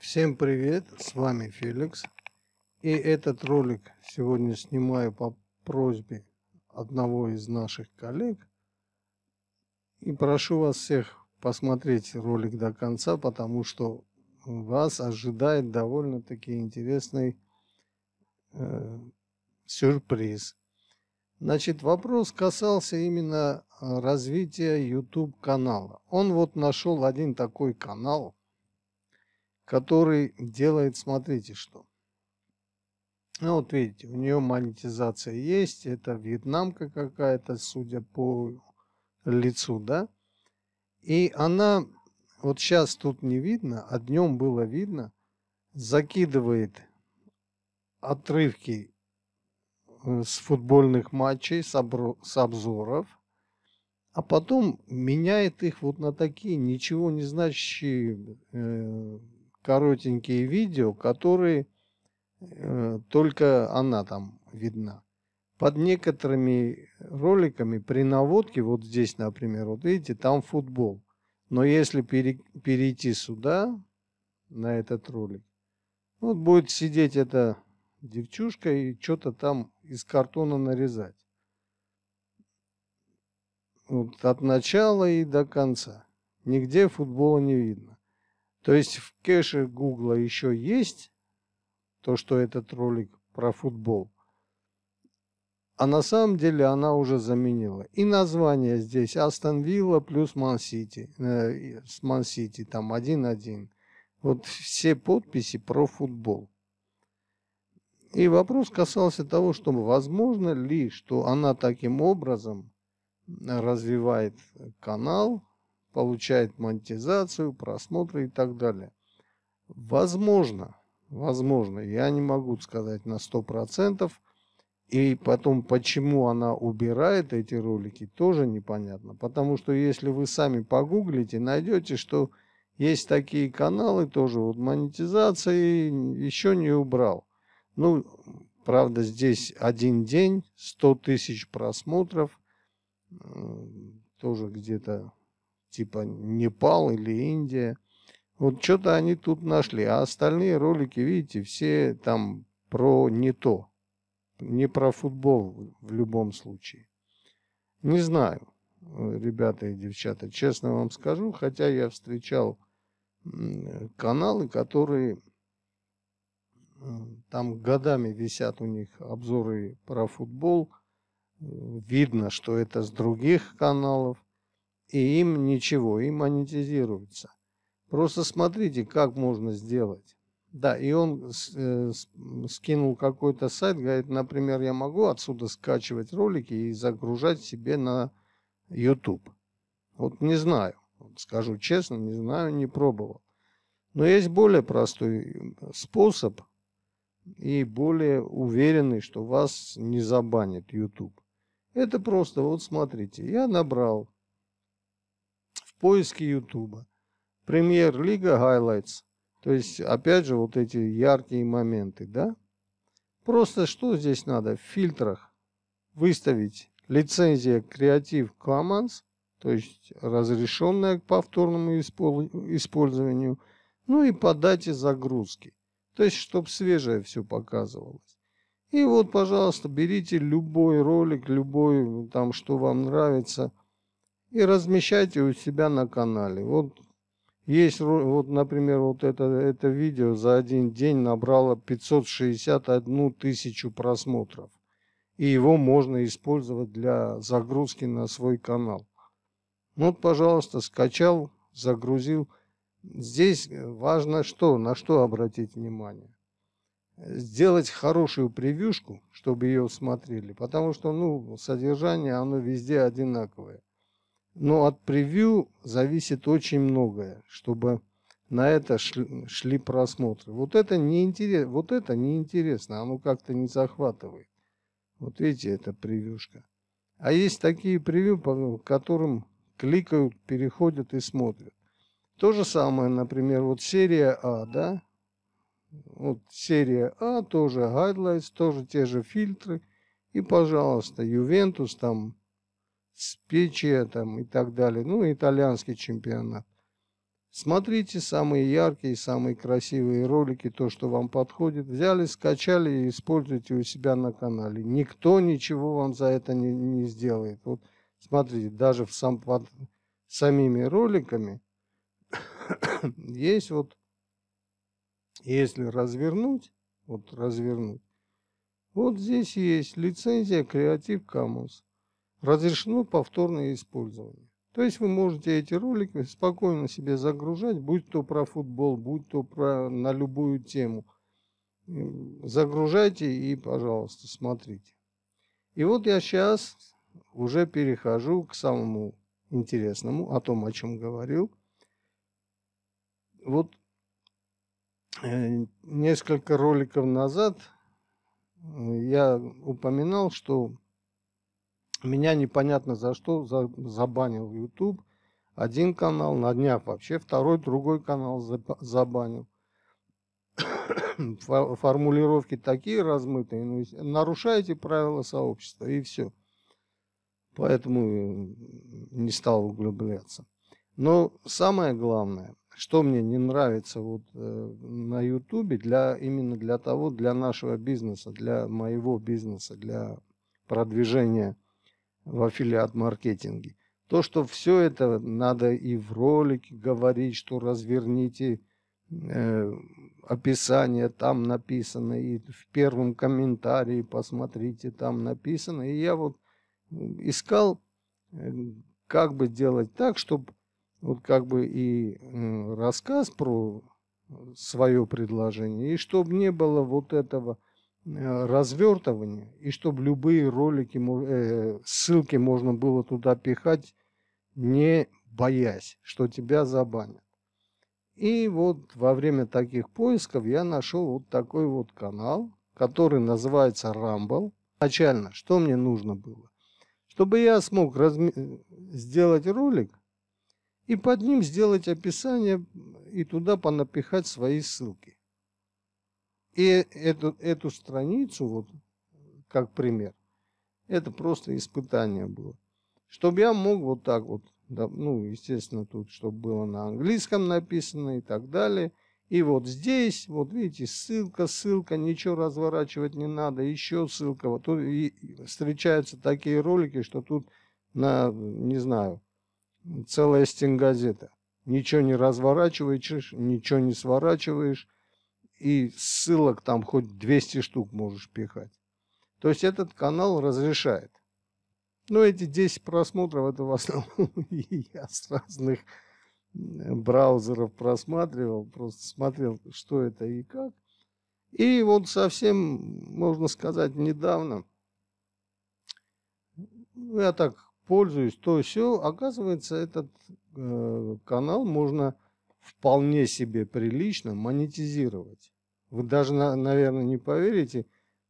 Всем привет, с вами Феликс. И этот ролик сегодня снимаю по просьбе одного из наших коллег. И прошу вас всех посмотреть ролик до конца, потому что вас ожидает довольно-таки интересный э, сюрприз. Значит, вопрос касался именно э, развития YouTube канала. Он вот нашел один такой канал, который делает, смотрите, что. Ну вот видите, у нее монетизация есть, это вьетнамка какая-то, судя по лицу, да. И она, вот сейчас тут не видно, а днем было видно, закидывает отрывки э, с футбольных матчей, с, обро- с обзоров, а потом меняет их вот на такие ничего не значащие э, коротенькие видео, которые э, только она там видна. Под некоторыми роликами при наводке, вот здесь, например, вот видите, там футбол. Но если перейти сюда, на этот ролик, вот будет сидеть эта девчушка и что-то там из картона нарезать. Вот от начала и до конца. Нигде футбола не видно. То есть в кэше Гугла еще есть то, что этот ролик про футбол. А на самом деле она уже заменила. И название здесь Астон Вилла плюс Ман сити, э, с Ман сити там 1-1. Вот все подписи про футбол. И вопрос касался того, что возможно ли, что она таким образом развивает канал, получает монетизацию, просмотры и так далее. Возможно, возможно, я не могу сказать на 100%, и потом, почему она убирает эти ролики, тоже непонятно. Потому что если вы сами погуглите, найдете, что есть такие каналы тоже, вот монетизации еще не убрал. Ну, правда, здесь один день, 100 тысяч просмотров, тоже где-то типа Непал или Индия. Вот что-то они тут нашли, а остальные ролики, видите, все там про не то, не про футбол в любом случае. Не знаю, ребята и девчата, честно вам скажу, хотя я встречал каналы, которые там годами висят у них обзоры про футбол. Видно, что это с других каналов и им ничего, и монетизируется. Просто смотрите, как можно сделать. Да, и он э, скинул какой-то сайт, говорит, например, я могу отсюда скачивать ролики и загружать себе на YouTube. Вот не знаю, скажу честно, не знаю, не пробовал. Но есть более простой способ и более уверенный, что вас не забанит YouTube. Это просто, вот смотрите, я набрал поиски Ютуба. Премьер-лига Highlights. То есть, опять же, вот эти яркие моменты, да? Просто что здесь надо? В фильтрах выставить лицензия Creative Commons, то есть разрешенная к повторному использованию, ну и по дате загрузки. То есть, чтобы свежее все показывалось. И вот, пожалуйста, берите любой ролик, любой там, что вам нравится – и размещайте у себя на канале. Вот есть, вот, например, вот это, это видео за один день набрало 561 тысячу просмотров. И его можно использовать для загрузки на свой канал. Ну вот, пожалуйста, скачал, загрузил. Здесь важно что, на что обратить внимание. Сделать хорошую превьюшку, чтобы ее смотрели, потому что ну, содержание оно везде одинаковое. Но от превью зависит очень многое, чтобы на это шли, шли просмотры. Вот это неинтересно, вот это неинтересно, оно как-то не захватывает. Вот видите, это превьюшка. А есть такие превью, по которым кликают, переходят и смотрят. То же самое, например, вот серия А, да? Вот серия А, тоже гайдлайнс, тоже те же фильтры. И, пожалуйста, Ювентус там с печи там и так далее. Ну, итальянский чемпионат. Смотрите самые яркие, самые красивые ролики, то, что вам подходит. Взяли, скачали и используйте у себя на канале. Никто ничего вам за это не, не сделает. Вот смотрите, даже в сам, под самими роликами есть вот, если развернуть, вот развернуть, вот здесь есть лицензия Creative Commons разрешено повторное использование. То есть вы можете эти ролики спокойно себе загружать, будь то про футбол, будь то про, на любую тему. Загружайте и, пожалуйста, смотрите. И вот я сейчас уже перехожу к самому интересному, о том, о чем говорил. Вот э, несколько роликов назад э, я упоминал, что меня непонятно за что за, забанил YouTube. Один канал на днях вообще, второй, другой канал забанил. Формулировки такие размытые. Ну, нарушаете правила сообщества и все. Поэтому э, не стал углубляться. Но самое главное, что мне не нравится вот э, на Ютубе для именно для того, для нашего бизнеса, для моего бизнеса, для продвижения в аффилиат-маркетинге. То, что все это надо и в ролике говорить, что разверните э, описание, там написано, и в первом комментарии посмотрите, там написано. И я вот искал, э, как бы делать так, чтобы вот как бы и рассказ про э, свое предложение, и чтобы не было вот этого – Э, развертывание, и чтобы любые ролики, э, ссылки можно было туда пихать, не боясь, что тебя забанят. И вот во время таких поисков я нашел вот такой вот канал, который называется Rumble. Начально, что мне нужно было? Чтобы я смог разми... Э, сделать ролик и под ним сделать описание и туда понапихать свои ссылки. И эту, эту страницу, вот как пример, это просто испытание было. Чтобы я мог вот так вот, да, ну, естественно, тут, чтобы было на английском написано и так далее. И вот здесь, вот видите, ссылка, ссылка, ничего разворачивать не надо, еще ссылка. Вот тут и встречаются такие ролики, что тут на, не знаю, целая стенгазета. Ничего не разворачиваешь, ничего не сворачиваешь и ссылок там хоть 200 штук можешь пихать. То есть этот канал разрешает. Но эти 10 просмотров, это в основном я с разных э, браузеров просматривал, просто смотрел, что это и как. И вот совсем, можно сказать, недавно ну, я так пользуюсь, то все, оказывается, этот э, канал можно вполне себе прилично монетизировать. Вы даже, наверное, не поверите,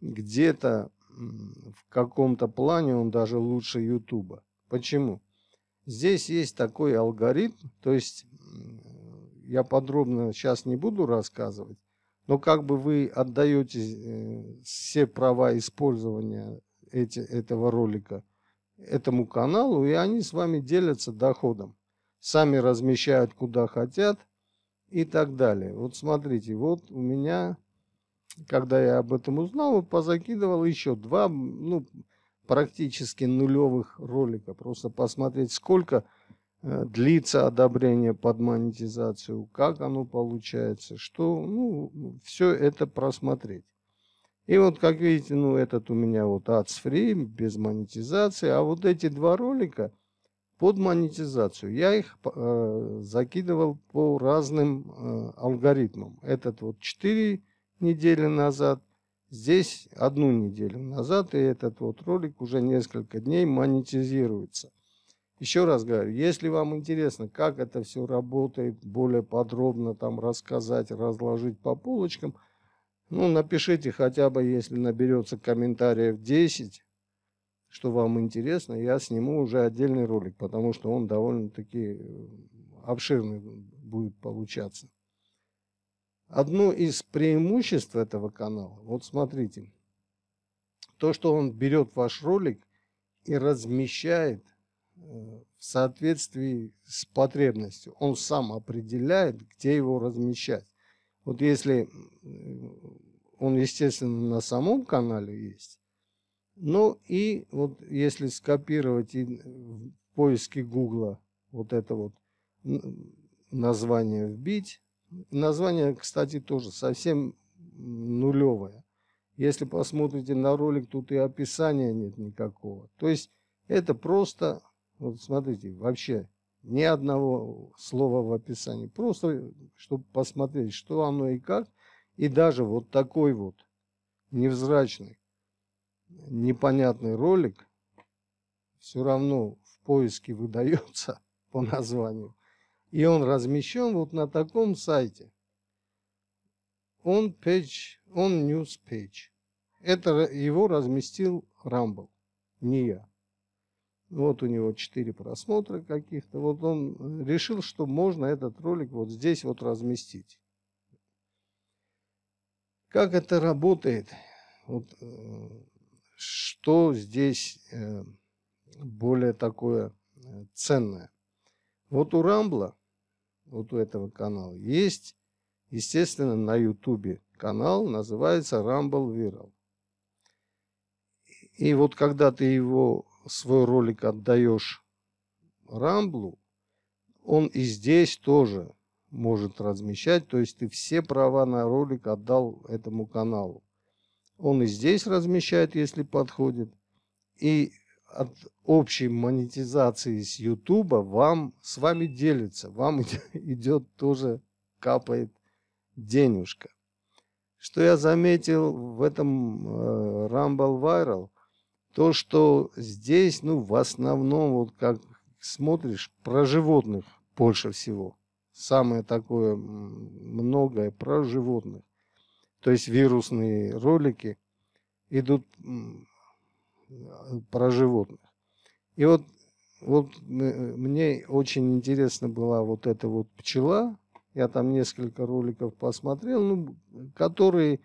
где-то в каком-то плане он даже лучше Ютуба. Почему? Здесь есть такой алгоритм, то есть я подробно сейчас не буду рассказывать, но как бы вы отдаете э, все права использования эти, этого ролика этому каналу, и они с вами делятся доходом. Сами размещают куда хотят – и так далее. Вот смотрите, вот у меня, когда я об этом узнал, вот позакидывал еще два, ну, практически нулевых ролика. Просто посмотреть, сколько э, длится одобрение под монетизацию, как оно получается, что, ну, все это просмотреть. И вот, как видите, ну, этот у меня вот ads free, без монетизации, а вот эти два ролика – под монетизацию. Я их э, закидывал по разным э, алгоритмам. Этот вот 4 недели назад, здесь одну неделю назад, и этот вот ролик уже несколько дней монетизируется. Еще раз говорю, если вам интересно, как это все работает, более подробно там рассказать, разложить по полочкам, ну, напишите хотя бы, если наберется комментариев 10, что вам интересно, я сниму уже отдельный ролик, потому что он довольно-таки обширный будет получаться. Одно из преимуществ этого канала, вот смотрите, то, что он берет ваш ролик и размещает э, в соответствии с потребностью. Он сам определяет, где его размещать. Вот если э, он, естественно, на самом канале есть, ну и вот если скопировать и в поиске Гугла вот это вот название вбить, название, кстати, тоже совсем нулевое. Если посмотрите на ролик, тут и описания нет никакого. То есть это просто, вот смотрите, вообще ни одного слова в описании. Просто, чтобы посмотреть, что оно и как. И даже вот такой вот невзрачный непонятный ролик все равно в поиске выдается по названию. И он размещен вот на таком сайте. Он page, он news page. Это его разместил Рамбл, не я. Вот у него 4 просмотра каких-то. Вот он решил, что можно этот ролик вот здесь вот разместить. Как это работает? Вот э, что здесь э, более такое э, ценное? Вот у Рамбла, вот у этого канала, есть, естественно, на Ютубе канал, называется Рамбл Вирал. И вот когда ты его, свой ролик отдаешь Рамблу, он и здесь тоже может размещать, то есть ты все права на ролик отдал этому каналу. Он и здесь размещает, если подходит. И от общей монетизации с YouTube вам, с вами делится. Вам идет тоже, капает денежка. Что я заметил в этом э, Rumble Viral, то, что здесь, ну, в основном, вот как смотришь, про животных больше всего. Самое такое многое про животных то есть вирусные ролики идут э, про животных. И вот, вот э, мне очень интересна была вот эта вот пчела, я там несколько роликов посмотрел, ну, которые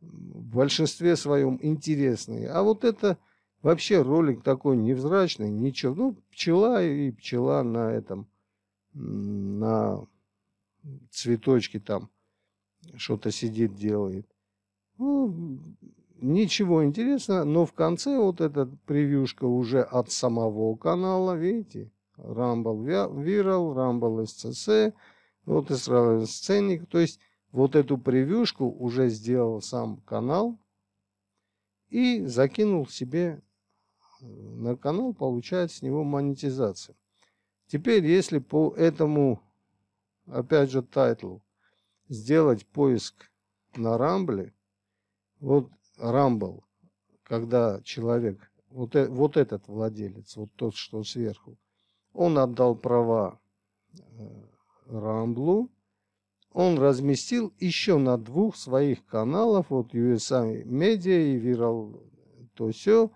в большинстве своем интересные. А вот это вообще ролик такой невзрачный, ничего. Ну, пчела и пчела на этом, на цветочке там что-то сидит, делает. Ну, ничего интересного, но в конце вот эта превьюшка уже от самого канала, видите, Рамбл вирал Рамбл SCC, вот Israel Scenic, то есть вот эту превьюшку уже сделал сам канал и закинул себе э, на канал, получает с него монетизацию. Теперь, если по этому, опять же, тайтлу, сделать поиск на Рамбле, вот Рамбл, когда человек, вот, э, вот этот владелец, вот тот, что сверху, он отдал права э, Рамблу, он разместил еще на двух своих каналах, вот USA Media и Viral то все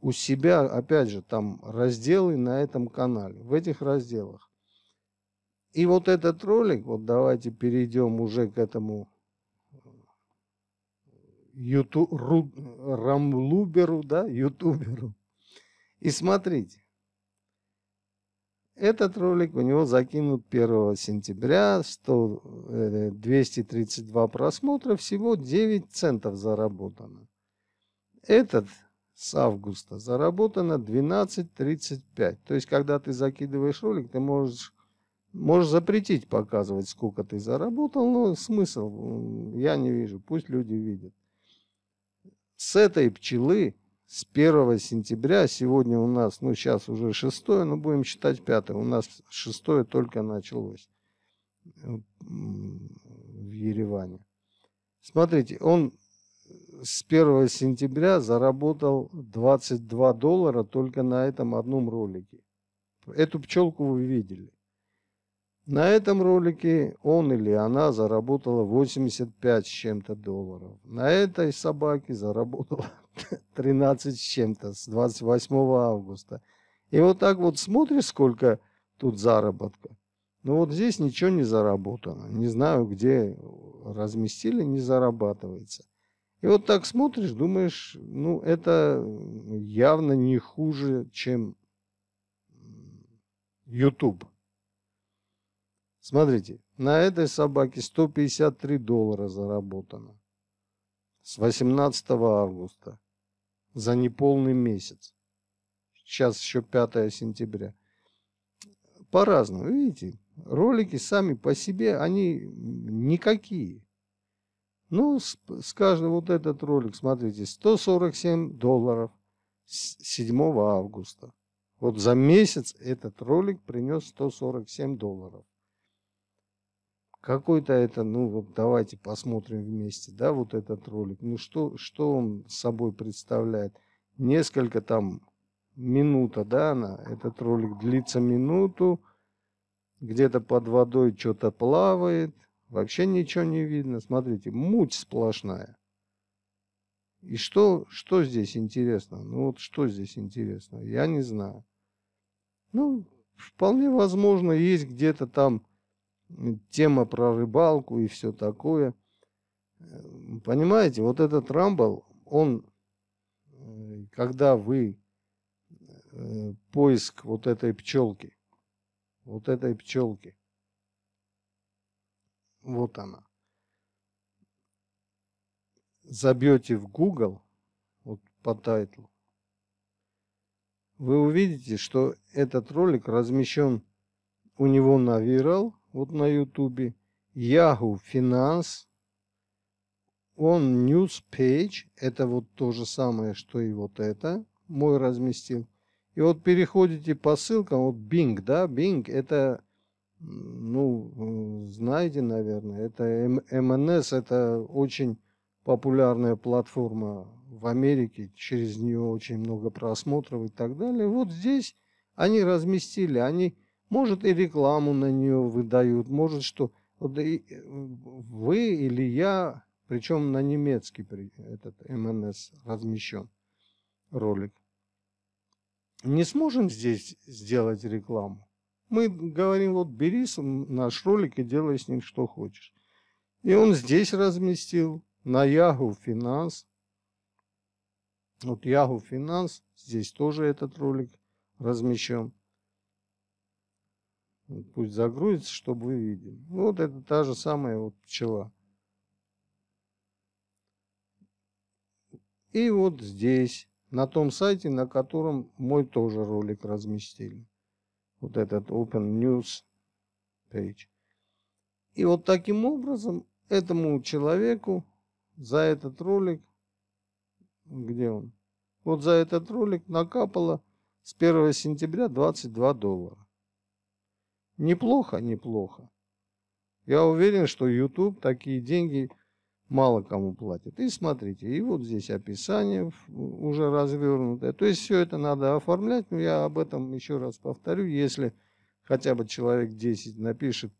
у себя, опять же, там разделы на этом канале, в этих разделах. И вот этот ролик, вот давайте перейдем уже к этому э, ютуберу, рамлуберу, да, ютуберу. И смотрите, этот ролик у него закинут 1 сентября, 100, 232 э, просмотра, всего 9 центов заработано. Этот с августа заработано 12.35. То есть, когда ты закидываешь ролик, ты можешь Можешь запретить показывать, сколько ты заработал, но смысл я не вижу. Пусть люди видят. С этой пчелы с 1 сентября, сегодня у нас, ну сейчас уже 6, но будем считать 5, у нас 6 только началось э, в Ереване. Смотрите, он с 1 сентября заработал 22 доллара только на этом одном ролике. Эту пчелку вы видели. На этом ролике он или она заработала 85 с чем-то долларов. На этой собаке заработала 13 с чем-то с 28 августа. И вот так вот смотришь, сколько тут заработка. Ну вот здесь ничего не заработано. Не знаю, где разместили, не зарабатывается. И вот так смотришь, думаешь, ну это явно не хуже, чем YouTube. Смотрите, на этой собаке 153 доллара заработано. С 18 августа. За неполный месяц. Сейчас еще 5 сентября. По-разному, видите. Ролики сами по себе, они никакие. Ну, с, с вот этот ролик, смотрите, 147 долларов 7 августа. Вот за месяц этот ролик принес 147 долларов какой-то это, ну вот давайте посмотрим вместе, да, вот этот ролик. Ну что, что он собой представляет? Несколько там минута, да, она, этот ролик длится минуту, где-то под водой что-то плавает, вообще ничего не видно. Смотрите, муть сплошная. И что, что здесь интересно? Ну вот что здесь интересно? Я не знаю. Ну, вполне возможно, есть где-то там тема про рыбалку и все такое. Понимаете, вот этот Рамбл, он, э, когда вы э, поиск вот этой пчелки, вот этой пчелки, вот она, забьете в Google, вот по тайтлу, вы увидите, что этот ролик размещен у него на вирал, вот на Ютубе, Yahoo Finance, он News Page, это вот то же самое, что и вот это, мой разместил. И вот переходите по ссылкам, вот Bing, да, Bing это, ну, знаете, наверное, это МНС. это очень популярная платформа в Америке, через нее очень много просмотров и так далее. Вот здесь они разместили, они может, и рекламу на нее выдают, может, что... Вот э, вы или я, причем на немецкий этот МНС размещен ролик. Не сможем здесь сделать рекламу. Мы говорим, вот бери наш ролик и делай с ним что хочешь. И он здесь разместил, на Yahoo Finance. Вот Yahoo Finance, здесь тоже этот ролик размещен пусть загрузится, чтобы вы видели. Вот это та же самая вот пчела. И вот здесь, на том сайте, на котором мой тоже ролик разместили. Вот этот Open News Page. И вот таким образом этому человеку за этот ролик, где он? Вот за этот ролик накапало с 1 сентября 22 доллара. Неплохо, неплохо. Я уверен, что YouTube такие деньги мало кому платит. И смотрите, и вот здесь описание уже развернутое. То есть все это надо оформлять, но я об этом еще раз повторю. Если хотя бы человек 10 напишет,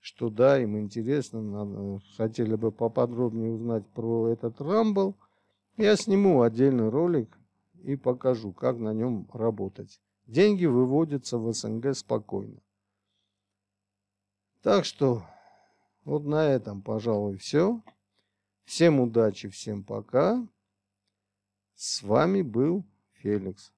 что да, им интересно, надо, хотели бы поподробнее узнать про этот Рамбл, я сниму отдельный ролик и покажу, как на нем работать. Деньги выводятся в СНГ спокойно. Так что вот на этом, пожалуй, все. Всем удачи, всем пока. С вами был Феликс.